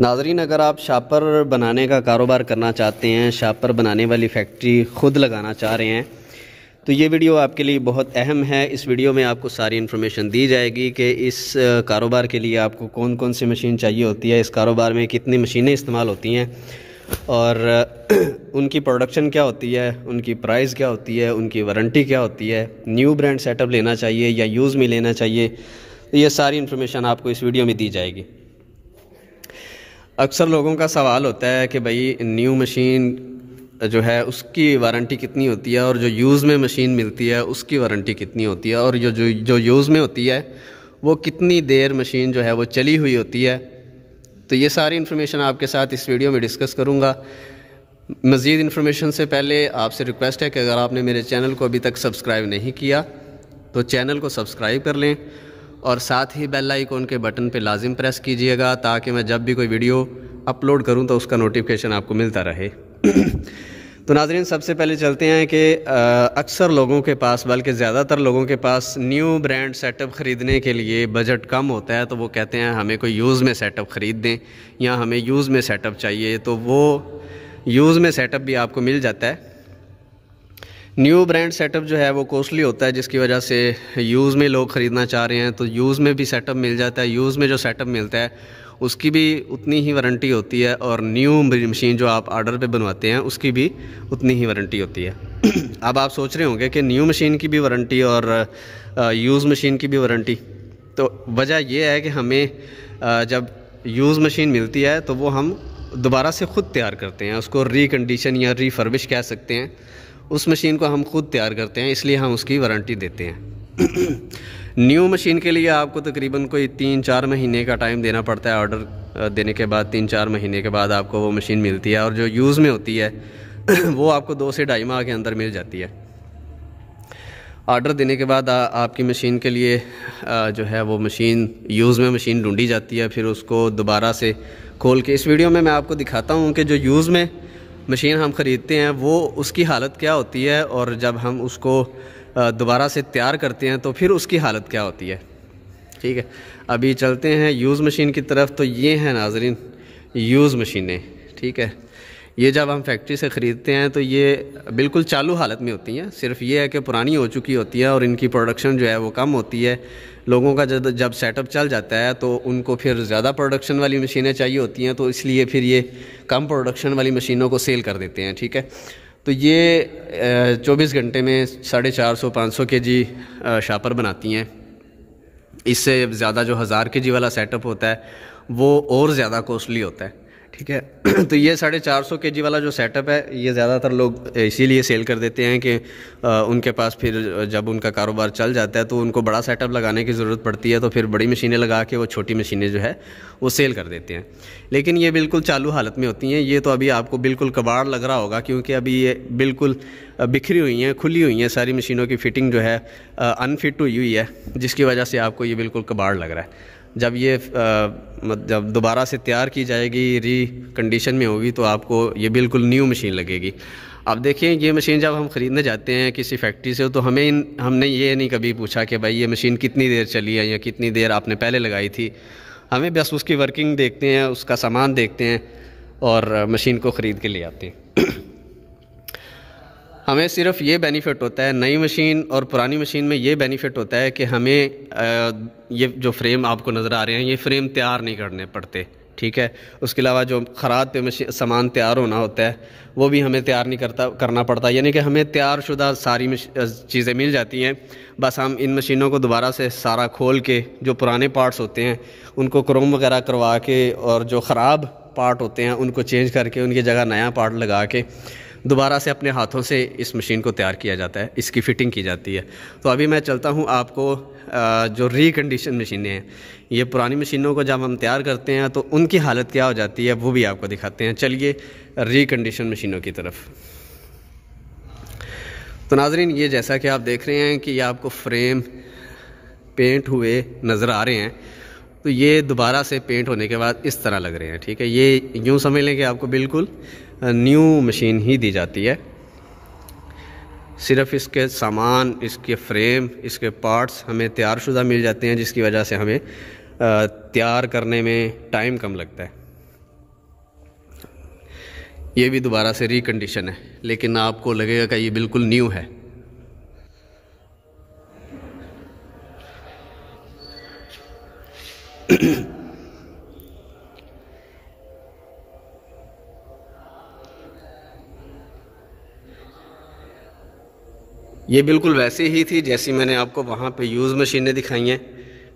नाजरीन अगर आप शापर बनाने का कारोबार करना चाहते हैं शापर बनाने वाली फैक्ट्री ख़ुद लगाना चाह रहे हैं तो ये वीडियो आपके लिए बहुत अहम है इस वीडियो में आपको सारी इन्फॉर्मेशन दी जाएगी कि इस कारोबार के लिए आपको कौन कौन सी मशीन चाहिए होती है इस कारोबार में कितनी मशीनें इस्तेमाल होती हैं और उनकी प्रोडक्शन क्या होती है उनकी प्राइस क्या होती है उनकी वारंटी क्या होती है न्यू ब्रांड सेटअप लेना चाहिए या यूज़ में लेना चाहिए तो ये सारी इन्फॉर्मेशन आपको इस वीडियो में दी जाएगी अक्सर लोगों का सवाल होता है कि भाई न्यू मशीन जो है उसकी वारंटी कितनी होती है और जो यूज़ में मशीन मिलती है उसकी वारंटी कितनी होती है और जो जो जो यूज़ में होती है वो कितनी देर मशीन जो है वो चली हुई होती है तो ये सारी इन्फॉर्मेशन आपके साथ इस वीडियो में डिस्कस करूँगा मज़ीद इन्फॉर्मेशन से पहले आपसे रिक्वेस्ट है कि अगर आपने मेरे चैनल को अभी तक सब्सक्राइब नहीं किया तो चैनल को सब्सक्राइब कर लें और साथ ही बेल आइकॉन के बटन पे लाजिम प्रेस कीजिएगा ताकि मैं जब भी कोई वीडियो अपलोड करूँ तो उसका नोटिफिकेशन आपको मिलता रहे तो नाजरीन सबसे पहले चलते हैं कि अक्सर लोगों के पास बल्कि ज़्यादातर लोगों के पास न्यू ब्रांड सेटअप ख़रीदने के लिए बजट कम होता है तो वो कहते हैं हमें कोई यूज़ में सेटअप ख़रीद दें या हमें यूज़ में सेटअप चाहिए तो वो यूज़ में सेटअप भी आपको मिल जाता है न्यू ब्रांड सेटअप जो है वो कॉस्टली होता है जिसकी वजह से यूज़ में लोग ख़रीदना चाह रहे हैं तो यूज़ में भी सेटअप मिल जाता है यूज़ में जो सेटअप मिलता है उसकी भी उतनी ही वारंटी होती है और न्यू मशीन जो आप ऑर्डर पे बनवाते हैं उसकी भी उतनी ही वारंटी होती है अब आप सोच रहे होंगे कि न्यू मशीन की भी वारंटी और यूज़ मशीन की भी वारंटी तो वजह यह है कि हमें जब यूज़ मशीन मिलती है तो वो हम दोबारा से ख़ुद तैयार करते हैं उसको रिकंडीशन या रिफर्बिश कह सकते हैं उस मशीन को हम खुद तैयार करते हैं इसलिए हम उसकी वारंटी देते हैं न्यू मशीन के लिए आपको तकरीबन कोई तीन चार महीने का टाइम देना पड़ता है ऑर्डर देने के बाद तीन चार महीने के बाद आपको वो मशीन मिलती है और जो यूज़ में होती है वो आपको दो से ढाई माह के अंदर मिल जाती है ऑर्डर देने के बाद आ, आपकी मशीन के लिए आ, जो है वो मशीन यूज़ में मशीन ढूंढी जाती है फिर उसको दोबारा से खोल के इस वीडियो में मैं आपको दिखाता हूँ कि जो यूज़ में मशीन हम ख़रीदते हैं वो उसकी हालत क्या होती है और जब हम उसको दोबारा से तैयार करते हैं तो फिर उसकी हालत क्या होती है ठीक है अभी चलते हैं यूज़ मशीन की तरफ तो ये हैं नाजरीन यूज़ मशीनें ठीक है ये जब हम फैक्ट्री से ख़रीदते हैं तो ये बिल्कुल चालू हालत में होती हैं सिर्फ ये है कि पुरानी हो चुकी होती है और इनकी प्रोडक्शन जो है वो कम होती है लोगों का जब जब सेटअप चल जाता है तो उनको फिर ज़्यादा प्रोडक्शन वाली मशीनें चाहिए होती हैं तो इसलिए फिर ये कम प्रोडक्शन वाली मशीनों को सेल कर देते हैं ठीक है तो ये चौबीस घंटे में साढ़े चार सौ पाँच सौ के जी शापर बनाती हैं इससे ज़्यादा जो हज़ार के जी वाला सेटअप होता है वो और ज़्यादा कॉस्टली होता है ठीक है तो ये साढ़े चार सौ के जी वाला जो सेटअप है ये ज़्यादातर लोग इसीलिए सेल कर देते हैं कि उनके पास फिर जब उनका कारोबार चल जाता है तो उनको बड़ा सेटअप लगाने की ज़रूरत पड़ती है तो फिर बड़ी मशीनें लगा के वो छोटी मशीनें जो है वो सेल कर देते हैं लेकिन ये बिल्कुल चालू हालत में होती हैं ये तो अभी आपको बिल्कुल कबाड़ लग रहा होगा क्योंकि अभी ये बिल्कुल बिखरी हुई हैं खुली हुई हैं सारी मशीनों की फ़िटिंग जो है अनफिट हुई हुई है जिसकी वजह से आपको ये बिल्कुल कबाड़ लग रहा है जब ये जब दोबारा से तैयार की जाएगी री कंडीशन में होगी तो आपको ये बिल्कुल न्यू मशीन लगेगी अब देखिए ये मशीन जब हम ख़रीदने जाते हैं किसी फैक्ट्री से तो हमें इन हमने ये नहीं कभी पूछा कि भाई ये मशीन कितनी देर चली है या कितनी देर आपने पहले लगाई थी हमें बस उसकी वर्किंग देखते हैं उसका सामान देखते हैं और मशीन को ख़रीद के ले आते हैं हमें सिर्फ ये बेनिफिट होता है नई मशीन और पुरानी मशीन में ये बेनिफिट होता है कि हमें ये जो फ्रेम आपको नज़र आ रहे हैं ये फ्रेम तैयार नहीं करने पड़ते ठीक है उसके अलावा जो ख़राब पे मशीन सामान तैयार होना होता है वो भी हमें तैयार नहीं करता करना पड़ता यानी कि हमें तैयार शुदा सारी चीज़ें मिल जाती हैं बस हम इन मशीनों को दोबारा से सारा खोल के जो पुराने पार्ट्स होते हैं उनको क्रोम वगैरह करवा के और जो ख़राब पार्ट होते हैं उनको चेंज करके उनकी जगह नया पार्ट लगा के दोबारा से अपने हाथों से इस मशीन को तैयार किया जाता है इसकी फ़िटिंग की जाती है तो अभी मैं चलता हूँ आपको जो रिकंडीशन मशीनें हैं ये पुरानी मशीनों को जब हम तैयार करते हैं तो उनकी हालत क्या हो जाती है वो भी आपको दिखाते हैं चलिए रिकंडीशन मशीनों की तरफ तो नाजरीन ये जैसा कि आप देख रहे हैं कि ये आपको फ्रेम पेंट हुए नज़र आ रहे हैं तो ये दोबारा से पेंट होने के बाद इस तरह लग रहे हैं ठीक है ये यूँ समझ लें कि आपको बिल्कुल न्यू मशीन ही दी जाती है सिर्फ इसके सामान इसके फ्रेम इसके पार्ट्स हमें तैयारशुदा मिल जाते हैं जिसकी वजह से हमें तैयार करने में टाइम कम लगता है ये भी दोबारा से रिकंडीशन है लेकिन आपको लगेगा कि ये बिल्कुल न्यू है ये बिल्कुल वैसी ही थी जैसी मैंने आपको वहाँ पे यूज़ मशीनें दिखाई हैं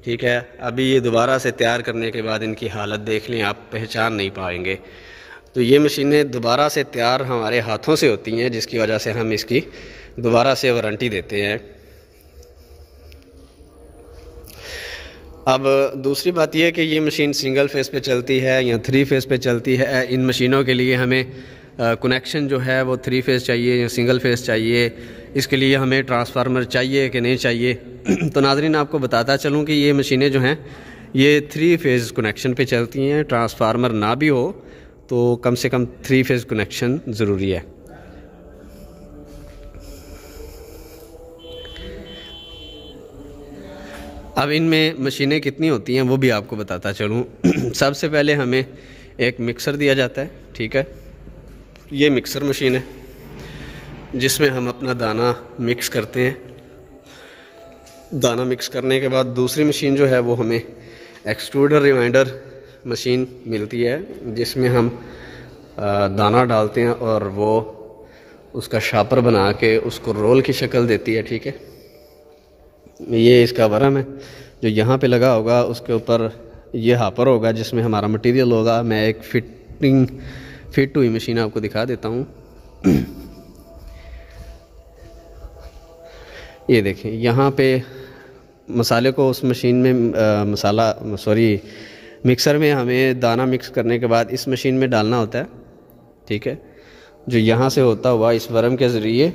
ठीक है अभी ये दोबारा से तैयार करने के बाद इनकी हालत देख लें आप पहचान नहीं पाएंगे तो ये मशीनें दोबारा से तैयार हमारे हाथों से होती हैं जिसकी वजह से हम इसकी दोबारा से वारंटी देते हैं अब दूसरी बात यह कि ये मशीन सिंगल फेस पे चलती है या थ्री फेस पे चलती है इन मशीनों के लिए हमें कनेक्शन जो है वो थ्री फेस चाहिए या सिंगल फेस चाहिए इसके लिए हमें ट्रांसफार्मर चाहिए कि नहीं चाहिए तो नाजरीन आपको बताता चलूँ कि ये मशीनें जो हैं ये थ्री फेज़ कनेक्शन पे चलती हैं ट्रांसफार्मर ना भी हो तो कम से कम थ्री फेज़ कनेक्शन ज़रूरी है अब इनमें मशीनें कितनी होती हैं वो भी आपको बताता चलूँ सबसे पहले हमें एक मिक्सर दिया जाता है ठीक है ये मिक्सर मशीन है जिसमें हम अपना दाना मिक्स करते हैं दाना मिक्स करने के बाद दूसरी मशीन जो है वो हमें एक्सट्रूडर रिमाइंडर मशीन मिलती है जिसमें हम दाना डालते हैं और वो उसका शापर बना के उसको रोल की शक्ल देती है ठीक है ये इसका वरम है जो यहाँ पे लगा होगा उसके ऊपर ये हापर होगा जिसमें हमारा मटेरियल होगा मैं एक फिटिंग फिट हुई मशीन आपको दिखा देता हूँ ये देखें यहाँ पे मसाले को उस मशीन में आ, मसाला सॉरी मिक्सर में हमें दाना मिक्स करने के बाद इस मशीन में डालना होता है ठीक है जो यहाँ से होता हुआ इस वर्म के ज़रिए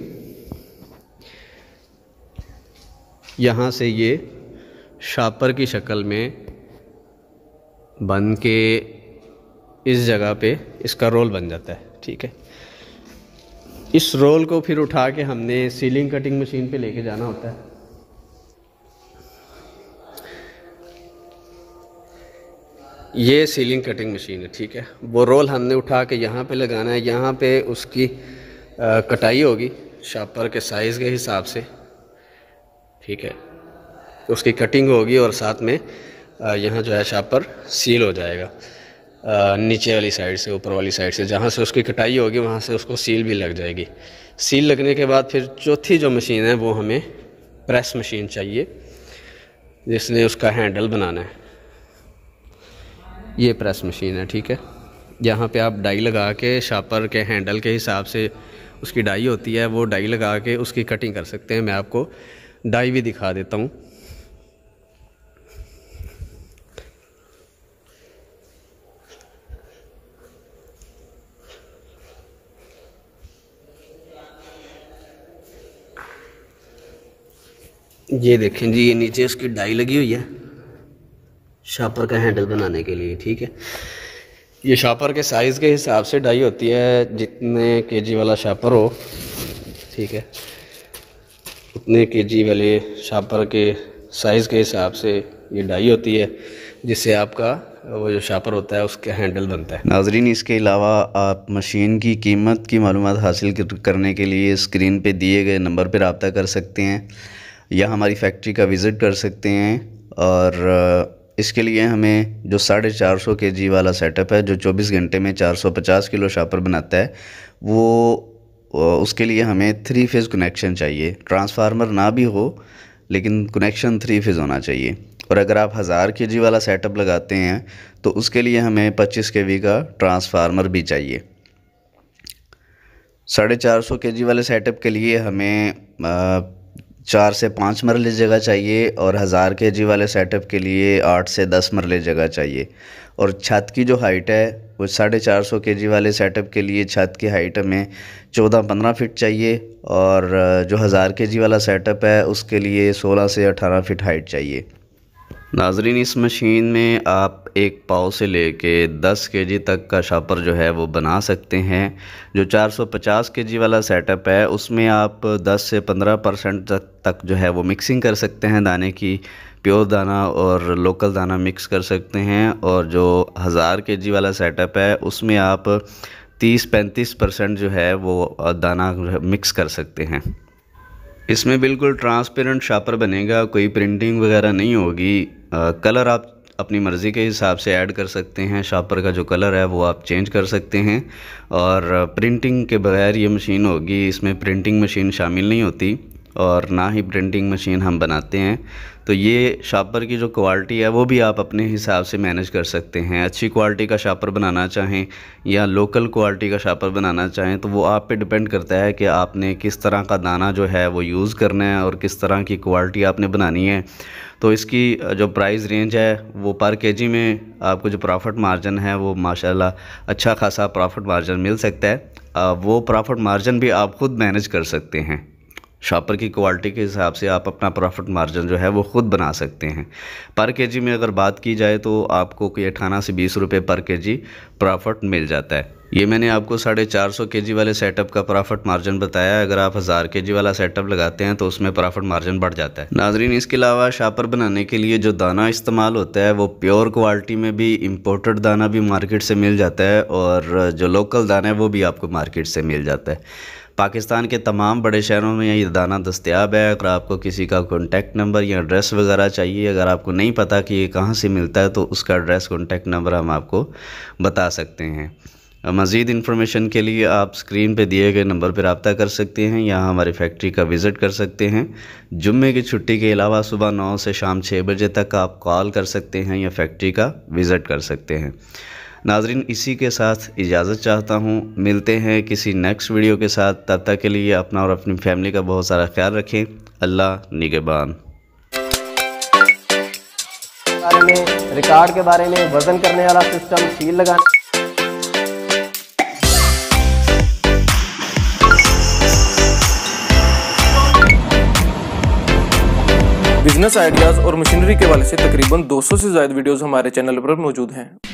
यहाँ से ये शापर की शक्ल में बन के इस जगह पे इसका रोल बन जाता है ठीक है इस रोल को फिर उठा के हमने सीलिंग कटिंग मशीन पे लेके जाना होता है ये सीलिंग कटिंग मशीन है ठीक है वो रोल हमने उठा के यहाँ पे लगाना है यहाँ पे उसकी आ, कटाई होगी शापर के साइज़ के हिसाब से ठीक है उसकी कटिंग होगी और साथ में यहाँ जो है शापर सील हो जाएगा नीचे वाली साइड से ऊपर वाली साइड से जहाँ से उसकी कटाई होगी वहाँ से उसको सील भी लग जाएगी सील लगने के बाद फिर चौथी जो मशीन है वो हमें प्रेस मशीन चाहिए जिसने उसका हैंडल बनाना है ये प्रेस मशीन है ठीक है यहाँ पे आप डाई लगा के शापर के हैंडल के हिसाब से उसकी डाई होती है वो डाई लगा के उसकी कटिंग कर सकते हैं मैं आपको डाई भी दिखा देता हूँ ये देखें जी ये नीचे उसकी डाई लगी हुई है शापर का हैंडल बनाने के लिए ठीक है ये शापर के साइज़ के हिसाब से डाई होती है जितने केजी वाला शापर हो ठीक है उतने केजी वाले शापर के साइज़ के हिसाब से ये डाई होती है जिससे आपका वो जो शापर होता है उसका हैंडल बनता है नाजरीन इसके अलावा आप मशीन की कीमत की मालूम हासिल करने के लिए स्क्रीन पे दिए गए नंबर पर रबता कर सकते हैं या हमारी फैक्ट्री का विज़िट कर सकते हैं और इसके लिए हमें जो साढ़े चार सौ के जी वाला सेटअप है जो चौबीस घंटे में चार सौ पचास किलो शापर बनाता है वो उसके लिए हमें थ्री फेज़ कनेक्शन चाहिए ट्रांसफार्मर ना भी हो लेकिन कनेक्शन थ्री फेज़ होना चाहिए और अगर आप हज़ार के जी वाला सेटअप लगाते हैं तो उसके लिए हमें पच्चीस के वी का ट्रांसफार्मर भी चाहिए साढ़े चार सौ के जी वाले सेटअप के लिए हमें आ, चार से पाँच मरले जगह चाहिए और हज़ार के जी वाले सेटअप के लिए आठ से दस मरले जगह चाहिए और छत की जो हाइट है वो साढ़े चार सौ के जी वाले सेटअप के लिए छत की हाइट हमें चौदह पंद्रह फिट चाहिए और जो हज़ार के जी वाला सेटअप है उसके लिए सोलह से अठारह फिट हाइट चाहिए नाजरीन इस मशीन में आप एक पाव से ले कर दस के जी तक का शापर जो है वो बना सकते हैं जो 450 के जी वाला सेटअप है उसमें आप 10 से 15 परसेंट तक तक जो है वो मिक्सिंग कर सकते हैं दाने की प्योर दाना और लोकल दाना मिक्स कर सकते हैं और जो हज़ार के जी वाला सेटअप है उसमें आप 30-35 परसेंट जो है वो दाना मिक्स कर सकते हैं इसमें बिल्कुल ट्रांसपेरेंट शापर बनेगा कोई प्रिंटिंग वगैरह नहीं होगी कलर आप अपनी मर्ज़ी के हिसाब से ऐड कर सकते हैं शापर का जो कलर है वो आप चेंज कर सकते हैं और प्रिंटिंग के बगैर ये मशीन होगी इसमें प्रिंटिंग मशीन शामिल नहीं होती और ना ही प्रिंटिंग मशीन हम बनाते हैं तो ये शापर की जो क्वालिटी है वो भी आप अपने हिसाब से मैनेज कर सकते हैं अच्छी क्वालिटी का शापर बनाना चाहें या लोकल क्वालिटी का शापर बनाना चाहें तो वो आप पे डिपेंड करता है कि आपने किस तरह का दाना जो है वो यूज़ करना है और किस तरह की क्वालिटी आपने बनानी है तो इसकी जो प्राइस रेंज है वो पर के में आपको जो प्रॉफिट मार्जिन है वो माशाल्लाह अच्छा खासा प्रॉफिट मार्जिन मिल सकता है वो प्रॉफिट मार्जिन भी आप ख़ुद मैनेज कर सकते हैं शॉपर की क्वालिटी के हिसाब से आप अपना प्रॉफिट मार्जिन जो है वो ख़ुद बना सकते हैं पर केजी में अगर बात की जाए तो आपको कोई अठारह से बीस रुपये पर केजी प्रॉफिट मिल जाता है ये मैंने आपको साढ़े चार सौ के जी वाले सेटअप का प्रॉफिट मार्जिन बताया अगर आप हज़ार के जी वाला सेटअप लगाते हैं तो उसमें प्रॉफिट मार्जिन बढ़ जाता है नाजरीन इसके अलावा शापर बनाने के लिए जो दाना इस्तेमाल होता है वो प्योर क्वालिटी में भी इम्पोर्टेड दाना भी मार्केट से मिल जाता है और जो लोकल दाना है वो भी आपको मार्केट से मिल जाता है पाकिस्तान के तमाम बड़े शहरों में यही दाना दस्तियाब है अगर आपको किसी का कॉन्टैक्ट नंबर या एड्रेस वगैरह चाहिए अगर आपको नहीं पता कि ये कहाँ से मिलता है तो उसका एड्रेस कॉन्टैक्ट नंबर हम आपको बता सकते हैं मज़ीद इन्फॉर्मेशन के लिए आप स्क्रीन पे दिए गए नंबर पर रबता कर सकते हैं या हमारी फैक्ट्री का विज़िट कर सकते हैं जुम्मे की छुट्टी के अलावा सुबह नौ से शाम छः बजे तक आप कॉल कर सकते हैं या फैक्ट्री का विज़िट कर सकते हैं नाजरीन इसी के साथ इजाज़त चाहता हूँ मिलते हैं किसी नेक्स्ट वीडियो के साथ तब तक के लिए अपना और अपनी फैमिली का बहुत सारा ख्याल रखें अल्लाह निगेबान बारे में रिकॉर्ड के बारे में वजन करने वाला सिस्टम सील लगाना बिजनेस आइडियाज़ और मशीनरी के वाले से तकरीबन 200 से ज्यादा वीडियोस हमारे चैनल पर मौजूद हैं